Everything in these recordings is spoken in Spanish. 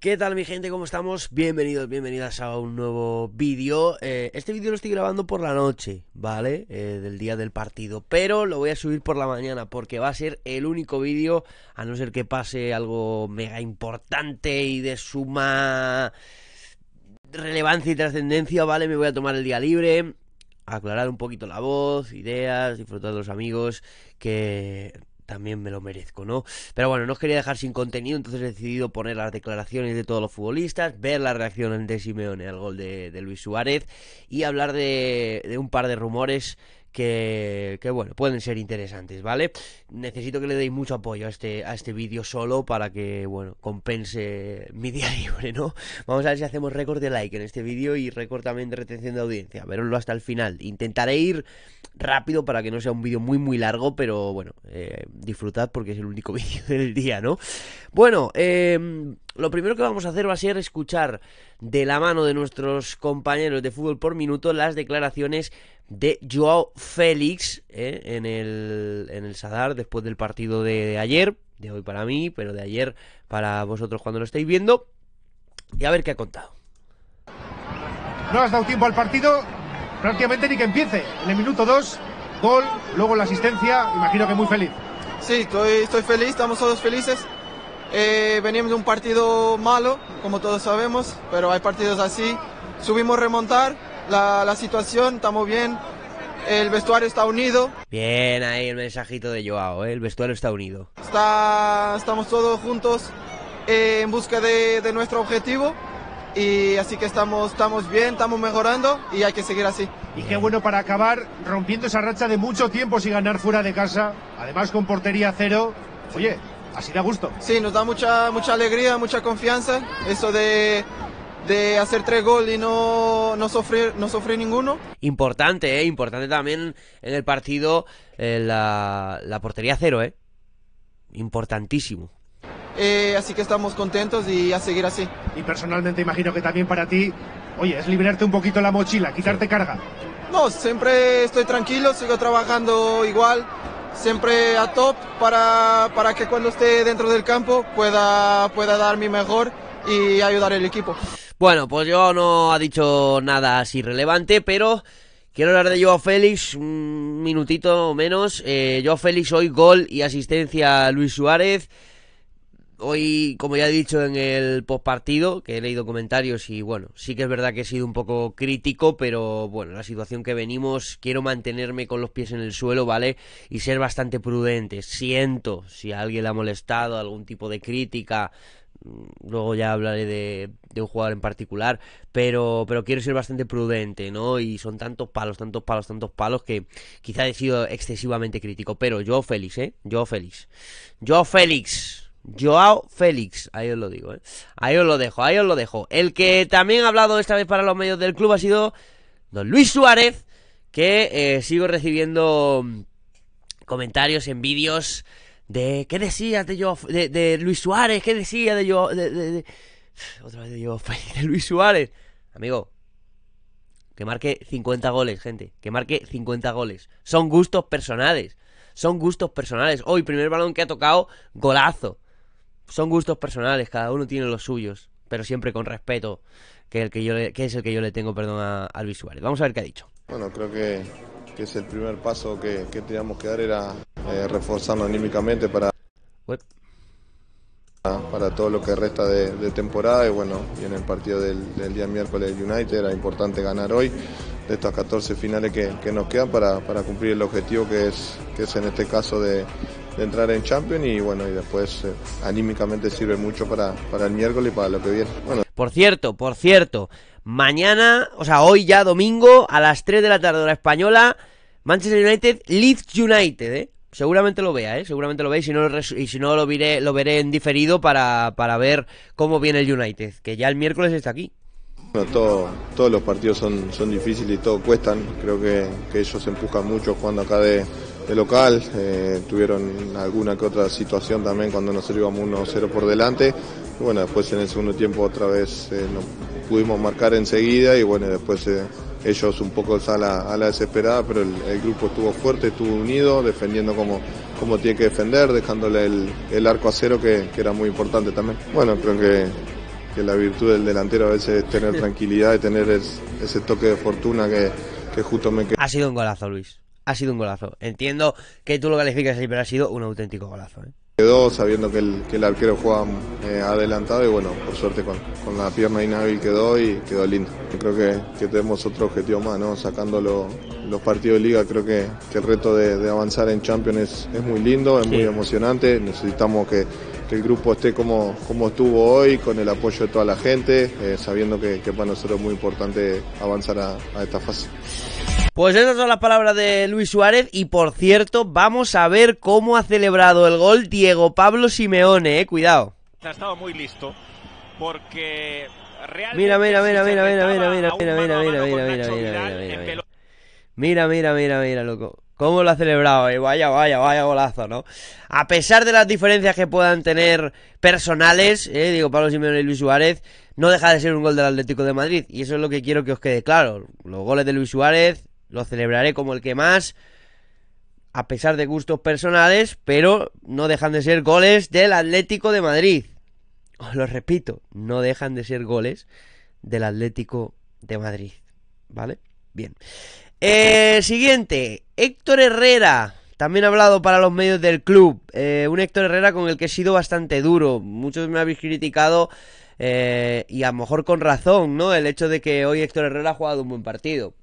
¿Qué tal mi gente? ¿Cómo estamos? Bienvenidos, bienvenidas a un nuevo vídeo. Eh, este vídeo lo estoy grabando por la noche, ¿vale? Eh, del día del partido, pero lo voy a subir por la mañana porque va a ser el único vídeo, a no ser que pase algo mega importante y de suma relevancia y trascendencia, ¿vale? Me voy a tomar el día libre, aclarar un poquito la voz, ideas, disfrutar de los amigos, que también me lo merezco, ¿no? Pero bueno, no os quería dejar sin contenido, entonces he decidido poner las declaraciones de todos los futbolistas, ver la reacción de Simeone al gol de, Luis Suárez y hablar de un par de rumores que, bueno, pueden ser interesantes, ¿vale? Necesito que le deis mucho apoyo a este, a este vídeo solo para que, bueno, compense mi día libre, ¿no? Vamos a ver si hacemos récord de like en este vídeo y récord también de retención de audiencia. Veroslo hasta el final. Intentaré ir rápido para que no sea un vídeo muy, muy largo, pero bueno, eh, disfrutad porque es el único vídeo del día, ¿no? Bueno, em, lo primero que vamos a hacer va a ser escuchar de la mano de nuestros compañeros de fútbol por minuto las declaraciones de Joao Félix eh, en, el, en Sadar después del partido de ayer, de hoy para mí, pero de ayer para vosotros cuando lo estáis viendo, y a ver qué ha contado. No has dado tiempo al partido prácticamente ni que empiece. En el minuto 2, gol, luego la asistencia, imagino que muy feliz. Sí, estoy, estoy feliz, estamos todos felices. Eh, venimos de un partido malo, como todos sabemos, pero hay partidos así. Subimos remontar, la, situación, estamos bien, el vestuario está unido. Bien ahí el mensajito de Joao, ¿eh? el vestuario está unido. Está, estamos todos juntos en busca de, de, nuestro objetivo y así que estamos, estamos bien, estamos mejorando y hay que seguir así. Y qué bueno para acabar rompiendo esa racha de mucho tiempo sin ganar fuera de casa, además con portería cero. Oye, así da gusto. Sí, nos da mucha, mucha alegría, mucha confianza, eso de de hacer tres goles y no, no, sufrir, no sufrir ninguno. Importante, ¿eh? importante también en el partido eh, la, portería cero, ¿eh? importantísimo. Eh, así que estamos contentos y a seguir así. Y personalmente imagino que también para ti, oye, es liberarte un poquito la mochila, quitarte carga. No, siempre estoy tranquilo, sigo trabajando igual, siempre a top para, que cuando esté dentro del campo pueda, pueda dar mi mejor y ayudar al equipo. Bueno, pues yo no ha dicho nada así relevante, pero quiero hablar de Joao Félix, un minutito o menos. Yo eh, Joao Félix hoy gol y asistencia a Luis Suárez. Hoy, como ya he dicho en el postpartido, que he leído comentarios y bueno, sí que es verdad que he sido un poco crítico, pero bueno, la situación que venimos, quiero mantenerme con los pies en el suelo, ¿vale? Y ser bastante prudente. Siento si a alguien le ha molestado algún tipo de crítica, Luego ya hablaré de, un jugador en particular, pero, pero quiero ser bastante prudente, ¿no? Y son tantos palos, tantos palos, tantos palos que quizá he sido excesivamente crítico. Pero yo Félix, ¿eh? yo Félix. yo Félix. yo Félix, ahí os lo digo, ¿eh? ahí os lo dejo, ahí os lo dejo. El que también ha hablado esta vez para los medios del club ha sido don Luis Suárez, que eh, sigo recibiendo comentarios en vídeos de qué decías de, yo, de, de Luis Suárez, qué decías de yo, de, de, otra vez de Luis Suárez. Amigo, que marque 50 goles, gente, que marque 50 goles. Son gustos personales, son gustos personales. Hoy, primer balón que ha tocado, golazo. Son gustos personales, cada uno tiene los suyos, pero siempre con respeto, que, el que, yo que es el que yo le tengo, perdón, al a Luis Suárez. Vamos a ver qué ha dicho. Bueno, creo que que es el primer paso que, teníamos que dar, era eh, reforzarnos anímicamente para, para todo lo que resta de, temporada. Y bueno, y en el partido del, día miércoles del United era importante ganar hoy de estas 14 finales que, nos quedan para, para, cumplir el objetivo que es, que es en este caso de, entrar en Champions y bueno, y después eh, anímicamente sirve mucho para, para el miércoles y para lo que viene. Bueno. Por cierto, por cierto, Mañana, o sea, hoy ya domingo, a las 3 de la tarde, hora española, Manchester United, Leeds United, ¿eh? Seguramente lo vea, ¿eh? Seguramente lo veis y si no lo veré, lo veré en diferido para, para ver cómo viene el United, que ya el miércoles está aquí. Bueno, todo, todos los partidos son, son difíciles y todos cuestan. Creo que, que ellos se empujan mucho jugando acá de, local. Eh, tuvieron alguna que otra situación también cuando nos íbamos 1-0 por delante. bueno, después en el segundo tiempo otra vez eh, pudimos marcar enseguida y bueno, después eh, ellos un poco a la, desesperada, pero el, grupo estuvo fuerte, estuvo unido, defendiendo como, como tiene que defender, dejándole el, el arco a cero que, era muy importante también. Bueno, creo que, la virtud del delantero a veces es tener tranquilidad y tener ese toque de fortuna que, justo me Ha sido un golazo, Luis. Ha sido un golazo. Entiendo que tú lo calificas así, pero ha sido un auténtico golazo. ¿eh? sabiendo que el, arquero juega eh, adelantado y bueno, por suerte con, la pierna inhábil quedó y quedó lindo. Creo que, tenemos otro objetivo más, ¿no? Sacando los partidos de liga, creo que, el reto de, avanzar en Champions es, muy lindo, es muy emocionante, necesitamos que, el grupo esté como, como estuvo hoy, con el apoyo de toda la gente, eh, sabiendo que, para nosotros es muy importante avanzar a esta fase. Pues esas son las palabras de Luis Suárez y por cierto, vamos a ver cómo ha celebrado el gol Diego Pablo Simeone, eh, cuidado. Ha estado muy listo porque Mira, mira, mira, mira, mira, mira, mira, mira, mira, mira, mira, mira, mira, mira, mira. Mira, mira, mira, mira, loco. ¿Cómo lo ha celebrado? Eh. Vaya, vaya, vaya golazo, ¿no? A pesar de las diferencias que puedan tener personales, eh, digo Pablo Simeone y Luis Suárez, no deja de ser un gol del Atlético de Madrid. Y eso es lo que quiero que os quede claro. Los goles de Luis Suárez lo celebraré como el que más, a pesar de gustos personales, pero no dejan de ser goles del Atlético de Madrid. Os lo repito, no dejan de ser goles del Atlético de Madrid. ¿Vale? Bien. Eh, siguiente, Héctor Herrera. También ha hablado para los medios del club. Eh, un Héctor Herrera con el que he sido bastante duro. Muchos me habéis criticado eh, y a lo mejor con razón, ¿no? El hecho de que hoy Héctor Herrera ha jugado un buen partido.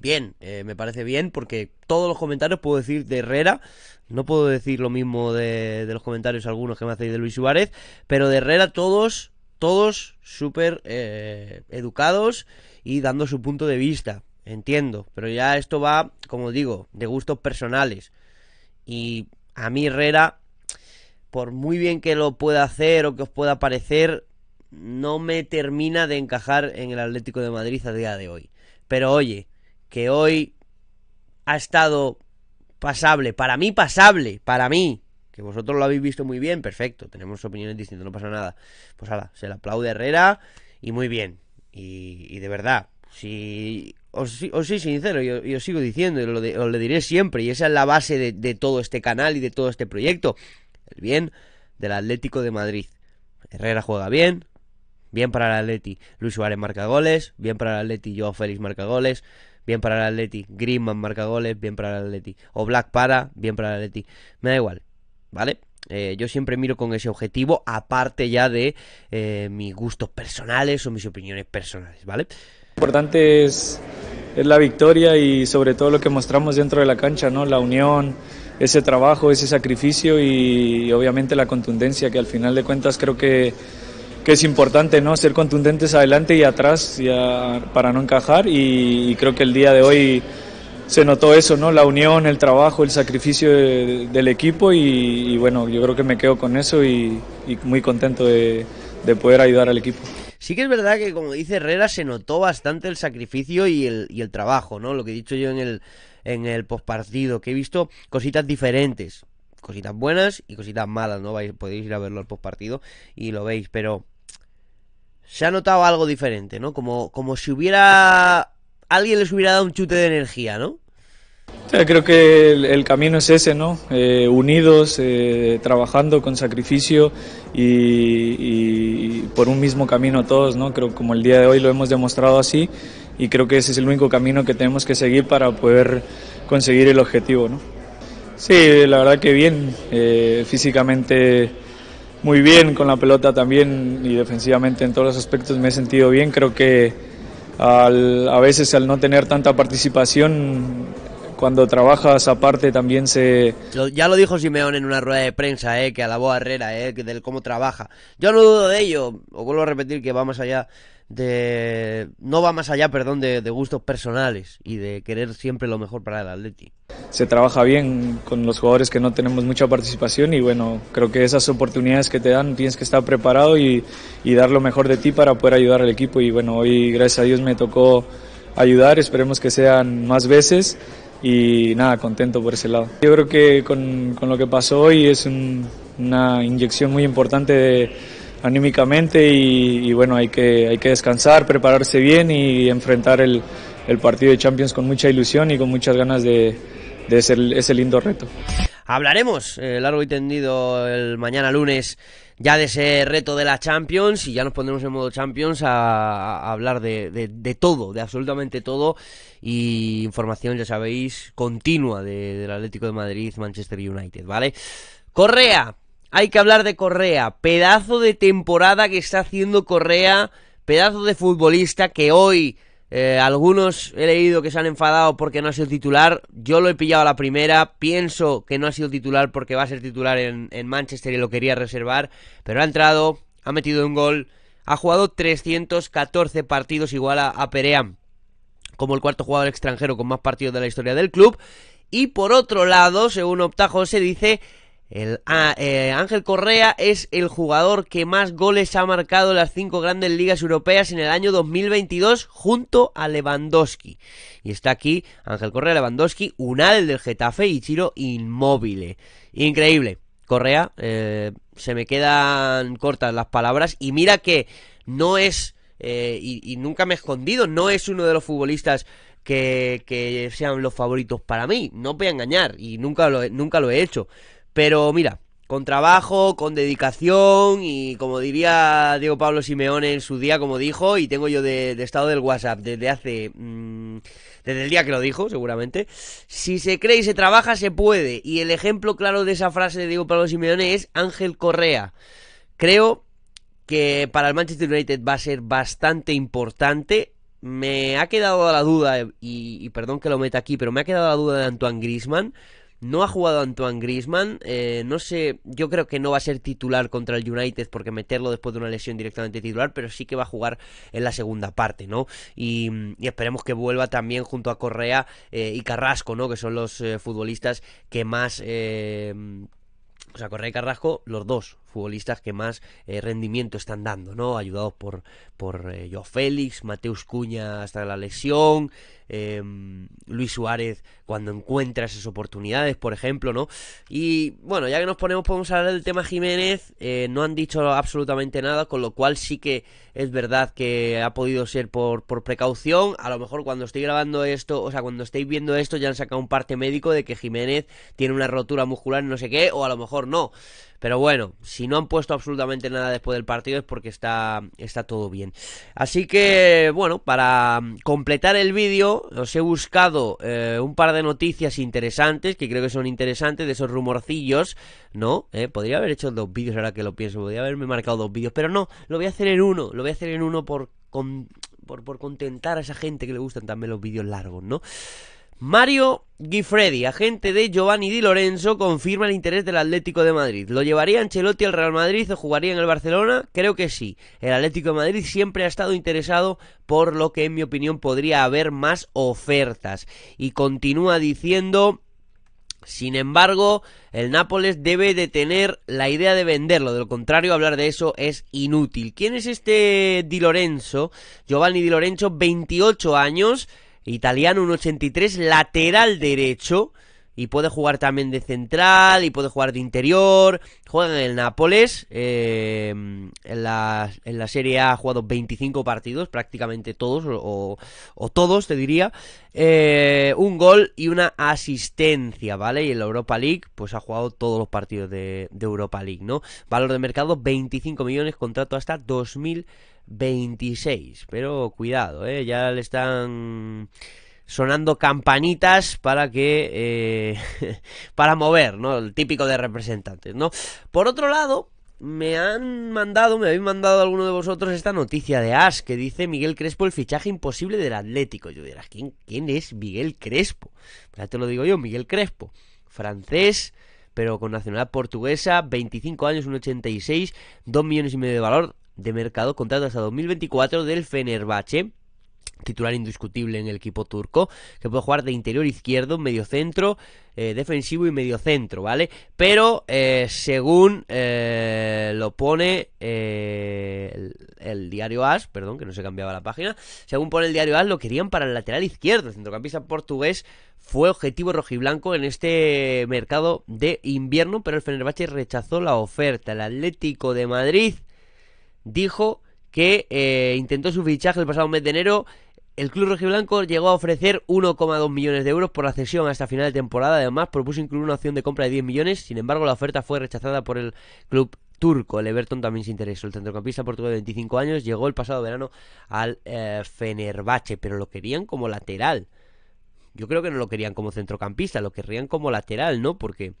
Bien, eh, me parece bien porque todos los comentarios puedo decir de Herrera, no puedo decir lo mismo de, los comentarios algunos que me hacéis de Luis Suárez, pero de Herrera todos, todos súper eh, educados y dando su punto de vista, entiendo, pero ya esto va, como digo, de gustos personales. Y a mí Herrera, por muy bien que lo pueda hacer o que os pueda parecer, no me termina de encajar en el Atlético de Madrid a día de hoy. Pero oye, que hoy ha estado pasable, para mí pasable, para mí, que vosotros lo habéis visto muy bien, perfecto, tenemos opiniones distintas, no pasa nada. Pues ahora, se le aplaude Herrera y muy bien. Y, de verdad, si os, os soy sincero yo os, sigo diciendo, y lo os lo diré siempre, y esa es la base de, de todo este canal y de todo este proyecto, el bien del Atlético de Madrid. Herrera juega bien, bien para el Atleti. Luis Suárez marca goles, bien para el Atleti. Joao Félix marca goles bien para el Atleti. grimman marca goles, bien para el Atleti. O Black para, bien para el Atleti. Me da igual, ¿vale? Eh, yo siempre miro con ese objetivo, aparte ya de eh, mis gustos personales o mis opiniones personales, ¿vale? Lo importante es, es, la victoria y sobre todo lo que mostramos dentro de la cancha, ¿no? La unión, ese trabajo, ese sacrificio y obviamente la contundencia, que al final de cuentas creo que que es importante, ¿no? Ser contundentes adelante y atrás ya para no encajar y, creo que el día de hoy se notó eso, ¿no? La unión, el trabajo, el sacrificio del equipo y, bueno, yo creo que me quedo con eso y, muy contento de, poder ayudar al equipo. Sí que es verdad que, como dice Herrera, se notó bastante el sacrificio y el, trabajo, ¿no? Lo que he dicho yo en el, en el postpartido, que he visto cositas diferentes, cositas buenas y cositas malas, ¿no? podéis ir a verlo al postpartido y lo veis, pero se ha notado algo diferente, ¿no? Como, como si hubiera... Alguien les hubiera dado un chute de energía, ¿no? creo que el, camino es ese, ¿no? Eh, unidos, eh, trabajando con sacrificio y, por un mismo camino todos, ¿no? Creo como el día de hoy lo hemos demostrado así y creo que ese es el único camino que tenemos que seguir para poder conseguir el objetivo, ¿no? Sí, la verdad que bien, eh, físicamente muy bien con la pelota también y defensivamente en todos los aspectos me he sentido bien. Creo que a veces al no tener tanta participación, cuando trabajas aparte también se... Ya lo dijo Simeón en una rueda de prensa, eh, que alabó a Herrera, eh, del cómo trabaja. Yo no dudo de ello, o vuelvo a repetir que vamos allá de no va más allá, perdón, de, gustos personales y de querer siempre lo mejor para el Atleti. Se trabaja bien con los jugadores que no tenemos mucha participación y bueno, creo que esas oportunidades que te dan tienes que estar preparado y, dar lo mejor de ti para poder ayudar al equipo y bueno, hoy gracias a Dios me tocó ayudar, esperemos que sean más veces y nada, contento por ese lado. Yo creo que con, con lo que pasó hoy es una inyección muy importante de anímicamente y, bueno, hay que, hay que descansar, prepararse bien y enfrentar el, partido de Champions con mucha ilusión y con muchas ganas de, de ese, lindo reto. Hablaremos eh, largo y tendido el mañana lunes ya de ese reto de la Champions y ya nos pondremos en modo Champions a, hablar de, todo, de absolutamente todo y información, ya sabéis, continua del Atlético de Madrid, Manchester United, ¿vale? Correa, hay que hablar de Correa. Pedazo de temporada que está haciendo Correa. Pedazo de futbolista que hoy eh, algunos he leído que se han enfadado porque no ha sido titular. Yo lo he pillado a la primera. Pienso que no ha sido titular porque va a ser titular en, Manchester y lo quería reservar. Pero ha entrado, ha metido un gol. Ha jugado 314 partidos igual a, a Perea como el cuarto jugador extranjero con más partidos de la historia del club. Y por otro lado, según Optajo, se dice Ah, eh, Ángel Correa es el jugador que más goles ha marcado en las cinco grandes ligas europeas en el año 2022 junto a Lewandowski. Y está aquí Ángel Correa, Lewandowski, al del Getafe y Chiro Inmóvil. Increíble. Correa, eh, se me quedan cortas las palabras y mira que no es, eh, y, nunca me he escondido, no es uno de los futbolistas que, sean los favoritos para mí. No voy a engañar y nunca nunca lo he hecho. Pero mira, con trabajo, con dedicación y como diría Diego Pablo Simeone en su día, como dijo, y tengo yo de, estado del WhatsApp desde hace... Mm, desde el día que lo dijo, seguramente. Si se cree y se trabaja, se puede. Y el ejemplo claro de esa frase de Diego Pablo Simeone es Ángel Correa. Creo que para el Manchester United va a ser bastante importante. Me ha quedado la duda, y, y perdón que lo meta aquí, pero me ha quedado la duda de Antoine Griezmann, no ha jugado Antoine Grisman. Eh, no sé, yo creo que no va a ser titular contra el United porque meterlo después de una lesión directamente titular, pero sí que va a jugar en la segunda parte, ¿no? Y, esperemos que vuelva también junto a Correa eh, y Carrasco, ¿no? Que son los eh, futbolistas que más. o sea, Correa y Carrasco, los dos, futbolistas que más eh, rendimiento están dando, ¿no? Ayudados por, por eh, Félix, Mateus Cuña hasta la lesión, eh, Luis Suárez cuando encuentra esas oportunidades, por ejemplo, ¿no? Y bueno, ya que nos ponemos, podemos hablar del tema Jiménez, eh, no han dicho absolutamente nada, con lo cual sí que es verdad que ha podido ser por, por precaución, a lo mejor cuando estoy grabando esto, o sea, cuando estáis viendo esto ya han sacado un parte médico de que Jiménez tiene una rotura muscular, no sé qué, o a lo mejor no. Pero bueno, si no han puesto absolutamente nada después del partido es porque está, está todo bien. Así que, bueno, para completar el vídeo, os he buscado eh, un par de noticias interesantes, que creo que son interesantes, de esos rumorcillos, ¿no? Eh, podría haber hecho dos vídeos ahora que lo pienso, podría haberme marcado dos vídeos, pero no, lo voy a hacer en uno, lo voy a hacer en uno por, por, por contentar a esa gente que le gustan también los vídeos largos, ¿no? Mario Gifredi, agente de Giovanni Di Lorenzo, confirma el interés del Atlético de Madrid. ¿Lo llevaría Ancelotti al Real Madrid o jugaría en el Barcelona? Creo que sí. El Atlético de Madrid siempre ha estado interesado, por lo que en mi opinión podría haber más ofertas. Y continúa diciendo sin embargo, el Nápoles debe de tener la idea de venderlo, de lo contrario hablar de eso es inútil. ¿Quién es este Di Lorenzo? Giovanni Di Lorenzo, 28 años, Italiano, un 83, lateral derecho. Y puede jugar también de central y puede jugar de interior. Juega en el Nápoles. Em, en, la, Serie A ha jugado 25 partidos, prácticamente todos, o, todos, te diría. Eh, un gol y una asistencia, ¿vale? Y en la Europa League, pues ha jugado todos los partidos de, de Europa League, ¿no? Valor de mercado 25 millones, contrato hasta 2000 26. Pero cuidado, eh, ya le están sonando campanitas para que eh, para mover, ¿no? El típico de representantes, ¿no? Por otro lado, me han mandado, me habéis mandado alguno de vosotros esta noticia de As que dice Miguel Crespo el fichaje imposible del Atlético. Yo dirás, ¿quién, quién es Miguel Crespo? Ya te lo digo yo, Miguel Crespo, francés pero con nacionalidad portuguesa, 25 años, un 86, 2 millones y medio de valor, de mercado, contrato hasta 2024 del Fenerbahce titular indiscutible en el equipo turco, que puede jugar de interior izquierdo, medio centro, eh, defensivo y medio centro, ¿vale? Pero eh, según eh, lo pone el, el, diario AS, perdón, que no se cambiaba la página, según pone el diario AS, lo querían para el lateral izquierdo, el centrocampista portugués fue objetivo rojiblanco en este mercado de invierno, pero el Fenerbahce rechazó la oferta, el Atlético de Madrid dijo que eh, intentó su fichaje el pasado mes de enero. El club rojiblanco llegó a ofrecer 1,2 millones de euros por la cesión hasta final de temporada. Además, propuso incluir una opción de compra de 10 millones. Sin embargo, la oferta fue rechazada por el club turco. El Everton también se interesó. El centrocampista portugués de 25 años llegó el pasado verano al Fenerbache, Fenerbahce, pero lo querían como lateral. Yo creo que no lo querían como centrocampista, lo querían como lateral, ¿no? Porque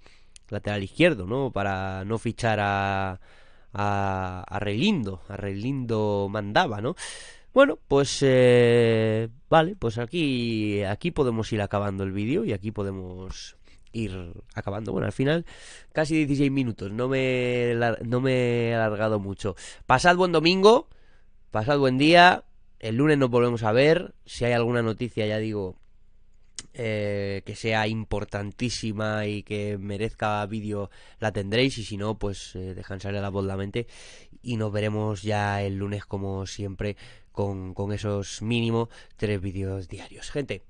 lateral izquierdo, ¿no? Para no fichar a, a, a Reilindo, a Reilindo mandaba, ¿no? Bueno, pues eh, vale, pues aquí, aquí podemos ir acabando el vídeo y aquí podemos ir acabando. Bueno, al final casi 16 minutos, no me, no me he alargado mucho. Pasad buen domingo, pasad buen día, el lunes nos volvemos a ver, si hay alguna noticia ya digo, eh, que sea importantísima y que merezca vídeo la tendréis y si no pues eh, dejan salir la voz la mente y nos veremos ya el lunes como siempre con, con esos mínimo tres vídeos diarios gente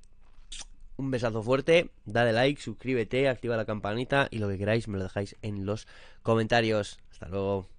un besazo fuerte, dale like, suscríbete, activa la campanita y lo que queráis me lo dejáis en los comentarios. Hasta luego.